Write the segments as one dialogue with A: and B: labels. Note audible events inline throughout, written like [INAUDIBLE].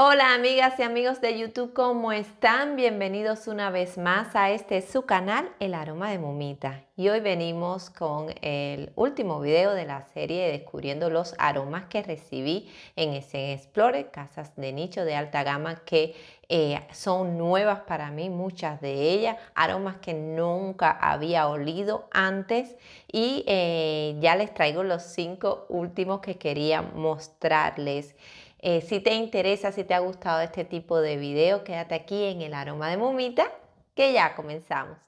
A: Hola amigas y amigos de YouTube, ¿cómo están? Bienvenidos una vez más a este su canal, El Aroma de Mumita. Y hoy venimos con el último video de la serie Descubriendo los aromas que recibí en ese explore casas de nicho de alta gama que eh, son nuevas para mí, muchas de ellas, aromas que nunca había olido antes y eh, ya les traigo los cinco últimos que quería mostrarles. Eh, si te interesa, si te ha gustado este tipo de video, quédate aquí en el aroma de Mumita que ya comenzamos.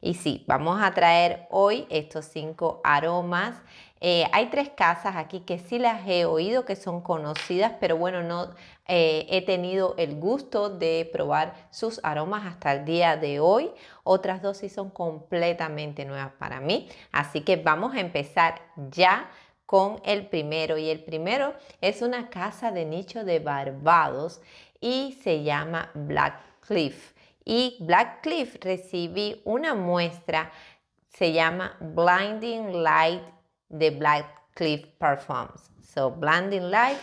A: Y sí, vamos a traer hoy estos cinco aromas eh, hay tres casas aquí que sí las he oído, que son conocidas, pero bueno, no eh, he tenido el gusto de probar sus aromas hasta el día de hoy. Otras dos sí son completamente nuevas para mí, así que vamos a empezar ya con el primero y el primero es una casa de nicho de Barbados y se llama Black Cliff y Black Cliff recibí una muestra se llama Blinding Light de Black Cliff Performs. So, Blending Light,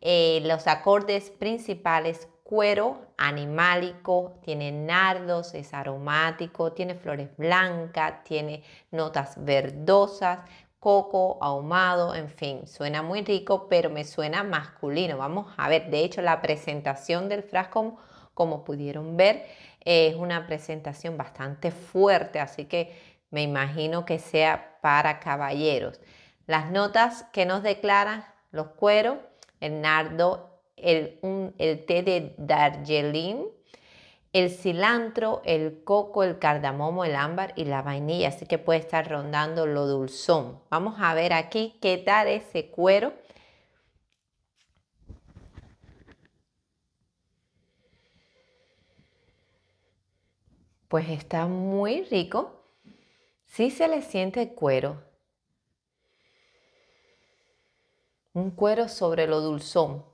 A: eh, los acordes principales, cuero animálico, tiene nardos, es aromático, tiene flores blancas, tiene notas verdosas, coco, ahumado, en fin, suena muy rico, pero me suena masculino. Vamos a ver, de hecho la presentación del frasco, como pudieron ver, es una presentación bastante fuerte, así que me imagino que sea para caballeros. Las notas que nos declaran los cueros, el nardo, el, té de Darjeeling, el cilantro, el coco, el cardamomo, el ámbar y la vainilla. Así que puede estar rondando lo dulzón. Vamos a ver aquí qué tal ese cuero. Pues está muy rico. Sí se le siente cuero. Un cuero sobre lo dulzón.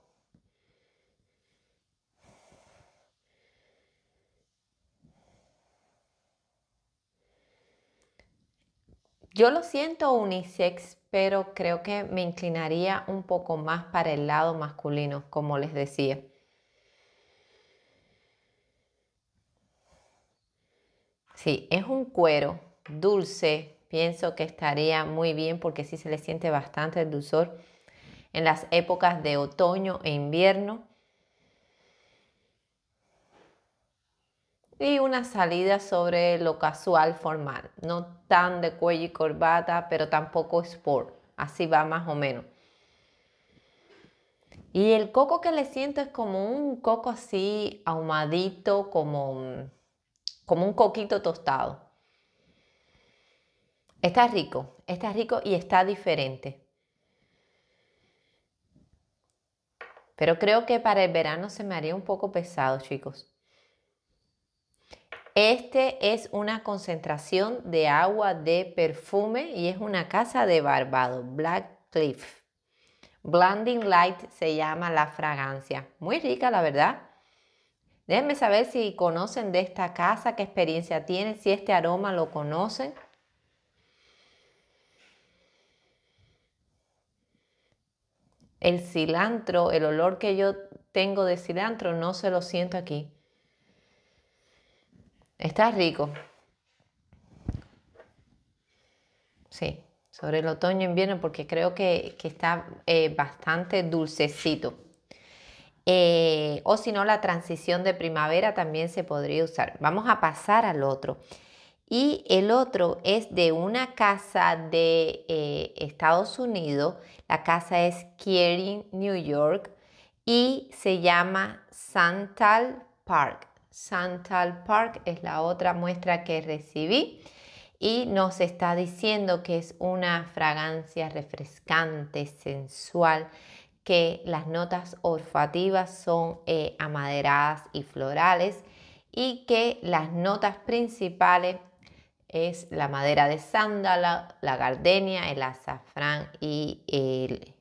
A: Yo lo siento unisex, pero creo que me inclinaría un poco más para el lado masculino, como les decía. Sí, es un cuero dulce, pienso que estaría muy bien porque sí se le siente bastante el dulzor en las épocas de otoño e invierno. Y una salida sobre lo casual formal, no tan de cuello y corbata, pero tampoco sport, así va más o menos. Y el coco que le siento es como un coco así ahumadito, como, como un coquito tostado. Está rico, está rico y está diferente. Pero creo que para el verano se me haría un poco pesado, chicos. Este es una concentración de agua de perfume y es una casa de Barbado, Black Cliff. Blending Light se llama la fragancia. Muy rica, la verdad. Déjenme saber si conocen de esta casa, qué experiencia tienen, si este aroma lo conocen. el cilantro, el olor que yo tengo de cilantro, no se lo siento aquí. Está rico. Sí, sobre el otoño-invierno porque creo que, está eh, bastante dulcecito. Eh, o si no, la transición de primavera también se podría usar. Vamos a pasar al otro y el otro es de una casa de eh, Estados Unidos. La casa es Kiering, New York y se llama Santal Park. Santal Park es la otra muestra que recibí y nos está diciendo que es una fragancia refrescante, sensual, que las notas olfativas son eh, amaderadas y florales y que las notas principales es la madera de sándala, la gardenia, el azafrán y el,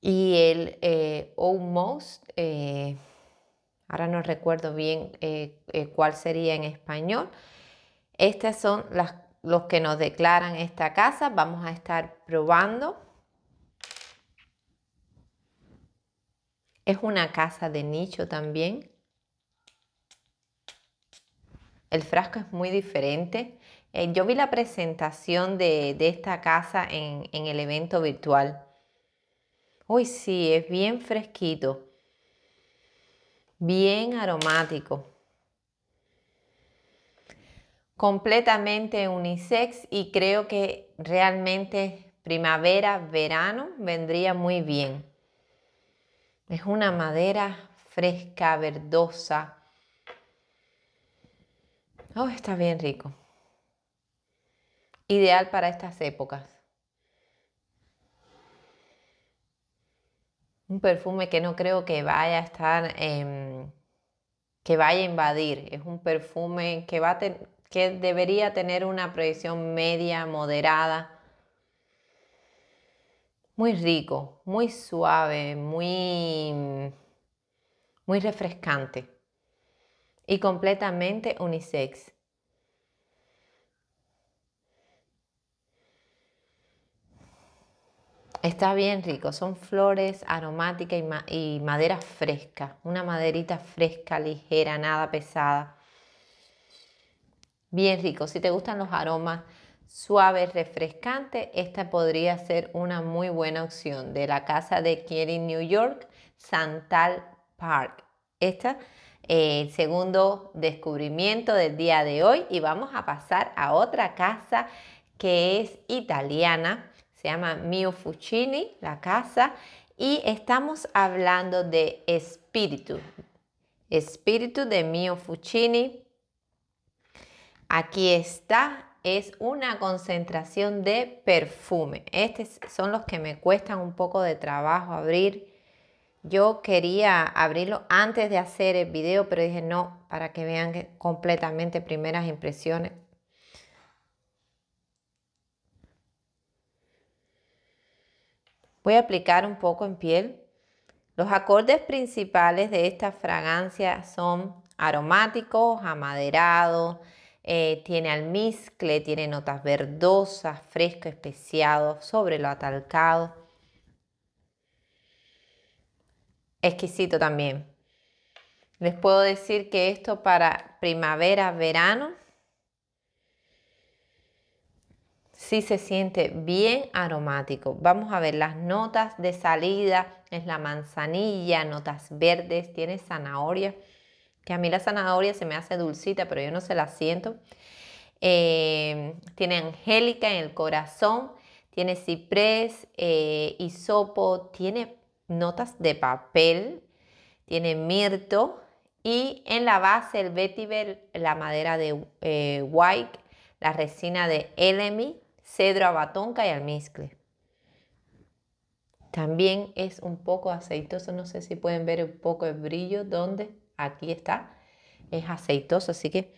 A: y el almost, eh, eh, ahora no recuerdo bien eh, cuál sería en español. Estas son las, los que nos declaran esta casa. Vamos a estar probando. Es una casa de nicho también. El frasco es muy diferente. Eh, yo vi la presentación de, esta casa en, en, el evento virtual. Uy, sí, es bien fresquito. Bien aromático. Completamente unisex y creo que realmente primavera, verano vendría muy bien. Es una madera fresca, verdosa, Oh, está bien rico. Ideal para estas épocas. Un perfume que no creo que vaya a estar, que vaya a invadir. Es un perfume que, va que debería tener una proyección media, moderada muy rico, muy suave, muy, muy refrescante y completamente unisex. Está bien rico, son flores aromáticas y, madera fresca, una maderita fresca, ligera, nada pesada. Bien rico, si te gustan los aromas suaves, refrescantes, esta podría ser una muy buena opción de la casa de Kelly New York, Santal Park. Esta el segundo descubrimiento del día de hoy y vamos a pasar a otra casa que es italiana, se llama Mio fucini la casa, y estamos hablando de espíritu, espíritu de Mio fucini Aquí está, es una concentración de perfume. Estos son los que me cuestan un poco de trabajo abrir yo quería abrirlo antes de hacer el video, pero dije no, para que vean completamente primeras impresiones. Voy a aplicar un poco en piel. Los acordes principales de esta fragancia son aromáticos, amaderados, eh, tiene almizcle, tiene notas verdosas, fresco, especiado, sobre lo atalcado. exquisito también. Les puedo decir que esto para primavera, verano, sí se siente bien aromático. Vamos a ver las notas de salida, es la manzanilla, notas verdes, tiene zanahoria, que a mí la zanahoria se me hace dulcita, pero yo no se la siento. Eh, tiene angélica en el corazón, tiene ciprés, y eh, hisopo, tiene notas de papel, tiene mirto y en la base el vetiver, la madera de eh, white, la resina de elemi, cedro abatonca y almizcle. También es un poco aceitoso, no sé si pueden ver un poco el brillo donde aquí está, es aceitoso, así que...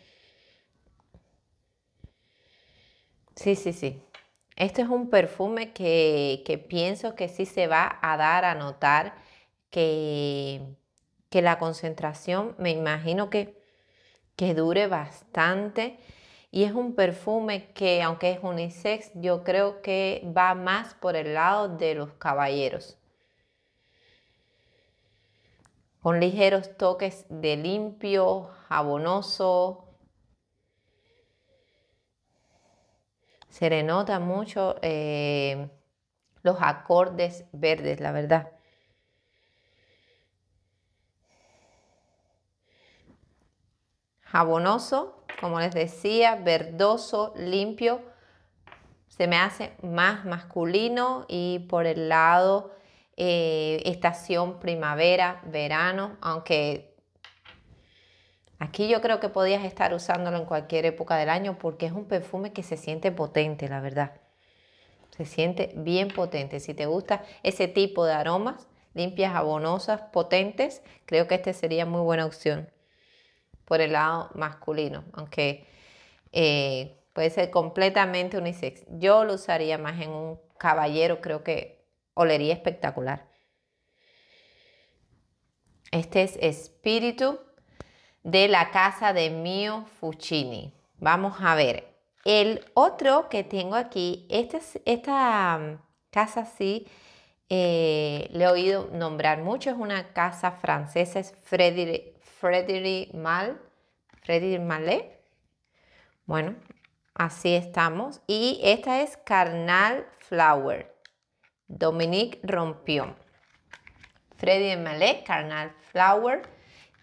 A: Sí, sí, sí, este es un perfume que, pienso que sí se va a dar a notar que, que la concentración me imagino que, que dure bastante. Y es un perfume que, aunque es unisex, yo creo que va más por el lado de los caballeros. Con ligeros toques de limpio, jabonoso, se le nota mucho eh, los acordes verdes, la verdad. Jabonoso, como les decía, verdoso, limpio, se me hace más masculino y por el lado eh, estación primavera, verano, aunque Aquí yo creo que podías estar usándolo en cualquier época del año porque es un perfume que se siente potente, la verdad. Se siente bien potente. Si te gusta ese tipo de aromas, limpias, abonosas, potentes, creo que este sería muy buena opción por el lado masculino, aunque eh, puede ser completamente unisex. Yo lo usaría más en un caballero, creo que olería espectacular. Este es espíritu de la casa de Mio Fuccini. Vamos a ver. El otro que tengo aquí, este esta, esta mm, casa sí eh, le he oído nombrar mucho, es una casa francesa, es freddy Mal, Frédéric Malé. Bueno, así estamos. Y esta es Carnal Flower, Dominique Rompion. Frédéric Malé, Carnal Flower.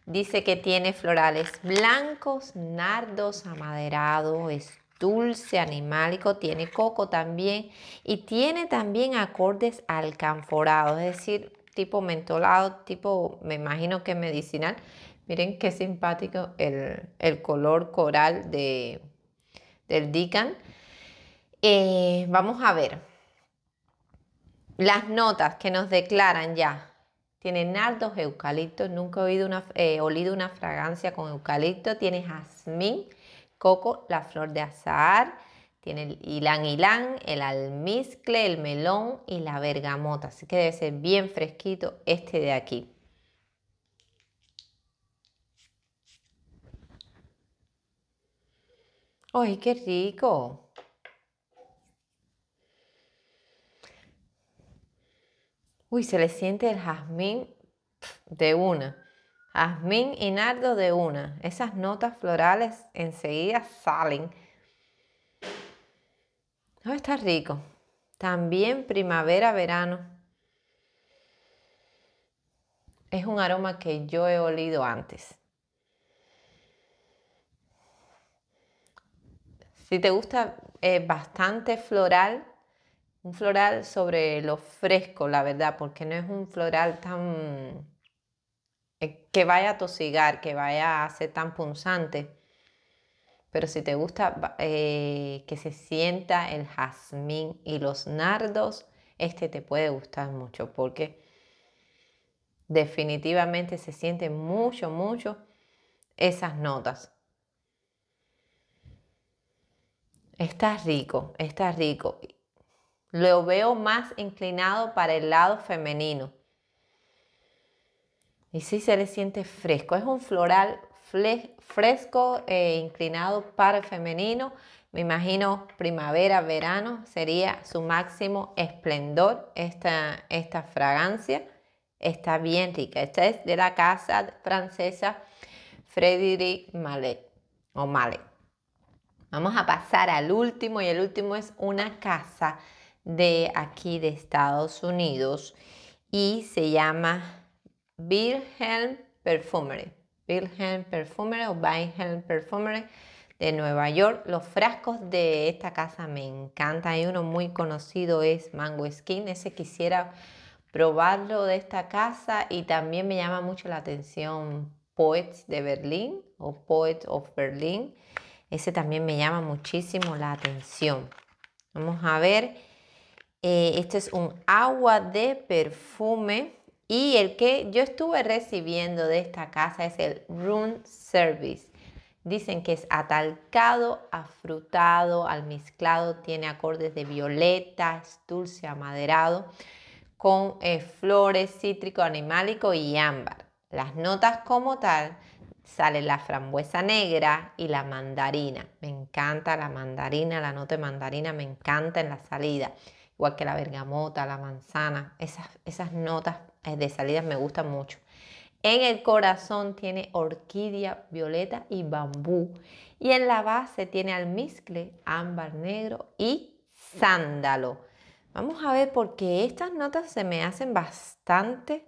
A: Dice que tiene florales blancos, nardos, amaderado, es dulce, animálico, tiene coco también y tiene también acordes alcanforados, es decir, tipo mentolado, tipo, me imagino que medicinal. Miren qué simpático el, color coral del Dican. Eh, vamos a ver las notas que nos declaran ya tiene nardos, eucaliptos, nunca he oído una, eh, olido una fragancia con eucalipto, tiene jazmín, coco, la flor de azahar, tiene el ilan, el almizcle, el melón y la bergamota, así que debe ser bien fresquito este de aquí. ¡Ay, qué rico! Uy, se le siente el jazmín de una. Jazmín y nardo de una. Esas notas florales enseguida salen. No, oh, está rico. También primavera, verano. Es un aroma que yo he olido antes. Si te gusta es eh, bastante floral, floral sobre lo fresco, la verdad, porque no es un floral tan eh, que vaya a tosigar, que vaya a ser tan punzante. Pero si te gusta eh, que se sienta el jazmín y los nardos, este te puede gustar mucho porque definitivamente se sienten mucho, mucho esas notas. Está rico, está rico. Lo veo más inclinado para el lado femenino. Y sí se le siente fresco. Es un floral fresco e inclinado para el femenino. Me imagino primavera, verano, sería su máximo esplendor esta, esta fragancia. Está bien rica. Esta es de la casa francesa Frédéric Mallet o Mallet. Vamos a pasar al último y el último es una casa de aquí de Estados Unidos y se llama Wilhelm Perfumery. Wilhelm Perfumery o Wilhelm Perfumery de Nueva York. Los frascos de esta casa me encantan. Hay uno muy conocido, es Mango Skin. Ese quisiera probarlo de esta casa y también me llama mucho la atención Poets de Berlín o Poets of Berlin. Ese también me llama muchísimo la atención. Vamos a ver eh, este es un agua de perfume y el que yo estuve recibiendo de esta casa es el room service. Dicen que es atalcado, afrutado, almizclado, tiene acordes de violeta, es dulce, amaderado, con eh, flores, cítrico, animálico y ámbar. Las notas como tal sale la frambuesa negra y la mandarina. Me encanta la mandarina, la nota de mandarina me encanta en la salida igual que la bergamota, la manzana, esas, esas notas eh, de salida me gustan mucho. En el corazón tiene orquídea, violeta y bambú. Y en la base tiene almizcle, ámbar negro y sándalo. Vamos a ver porque estas notas se me hacen bastante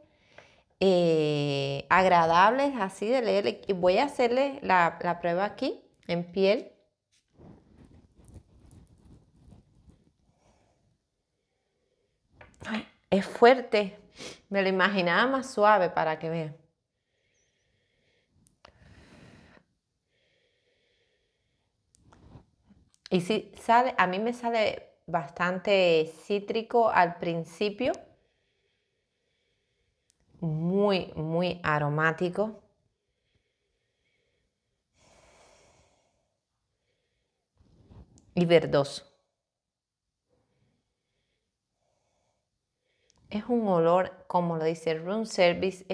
A: eh, agradables así de Y Voy a hacerle la, la prueba aquí en piel es fuerte. Me lo imaginaba más suave para que vea. Y si sale, a mí me sale bastante cítrico al principio. Muy, muy aromático. Y verdoso. es un olor, como lo dice room service,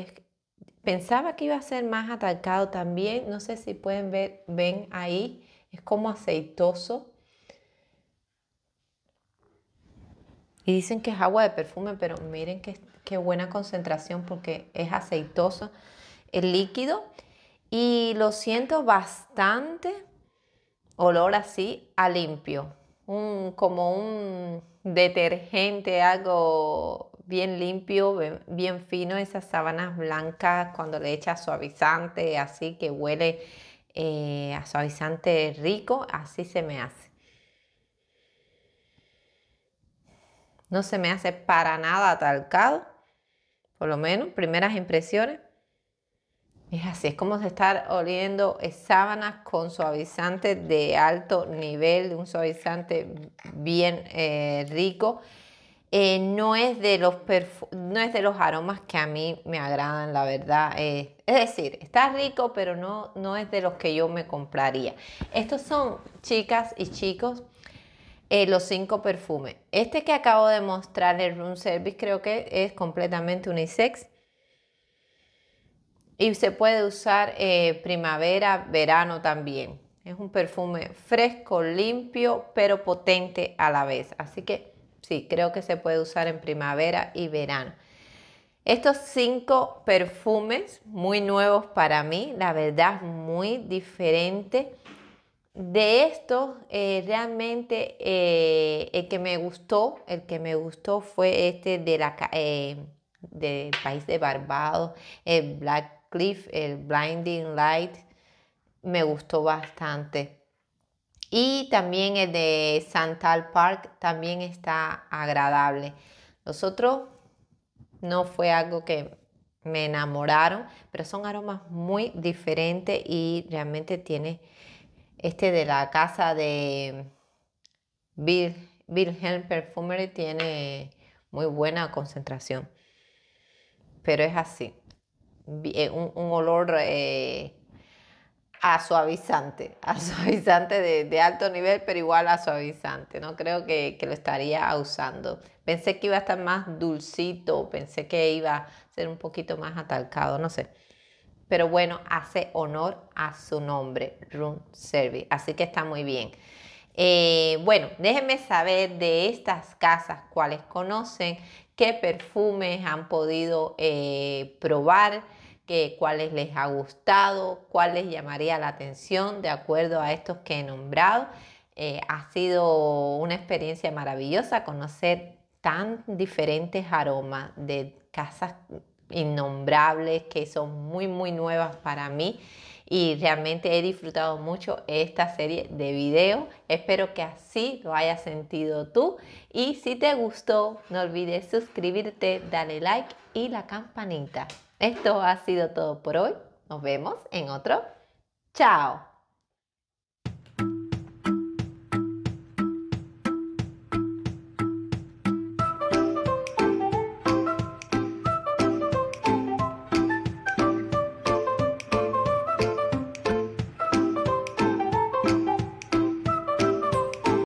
A: pensaba que iba a ser más atacado también, no sé si pueden ver, ven ahí, es como aceitoso. Y dicen que es agua de perfume, pero miren qué, qué buena concentración porque es aceitoso el líquido. Y lo siento bastante olor así a limpio, como un detergente, algo bien limpio, bien, fino, esas sábanas blancas cuando le echa suavizante, así que huele eh, a suavizante rico, así se me hace. No se me hace para nada atalcado, por lo menos primeras impresiones. Es así, es como estar oliendo sábanas con suavizante de alto nivel, de un suavizante bien eh, rico. Eh, no, es de los no es de los aromas que a mí me agradan, la verdad. Eh, es decir, está rico, pero no, no es de los que yo me compraría. Estos son, chicas y chicos, eh, los cinco perfumes. Este que acabo de mostrar, el Room Service, creo que es completamente unisex. Y se puede usar primavera, verano también. Es un perfume fresco, limpio, pero potente a la vez. Así que Sí, creo que se puede usar en primavera y verano. Estos cinco perfumes muy nuevos para mí, la verdad muy diferente. De estos, eh, realmente eh, el que me gustó, el que me gustó fue este de la, eh, del país de Barbados, el Black Cliff, el Blinding Light. Me gustó bastante. Y también el de Santal Park también está agradable. Los otros no fue algo que me enamoraron, pero son aromas muy diferentes y realmente tiene este de la casa de Bill, Wilhelm Perfumery tiene muy buena concentración. Pero es así, eh, un, olor eh, a suavizante, a [LAUGHS] suavizante de, alto nivel, pero igual a suavizante. No creo que, lo estaría usando. Pensé que iba a estar más dulcito, pensé que iba a ser un poquito más atalcado, no sé. Pero bueno, hace honor a su nombre, Room Service. Así que está muy bien. Eh, bueno, déjenme saber de estas casas cuáles conocen, qué perfumes han podido eh, probar cuáles les ha gustado, cuáles llamaría la atención de acuerdo a estos que he nombrado. Eh, ha sido una experiencia maravillosa conocer tan diferentes aromas de casas innombrables que son muy muy nuevas para mí y realmente he disfrutado mucho esta serie de videos. Espero que así lo hayas sentido tú y si te gustó no olvides suscribirte, darle like y la campanita. Esto ha sido todo por hoy. Nos vemos en otro. Chao.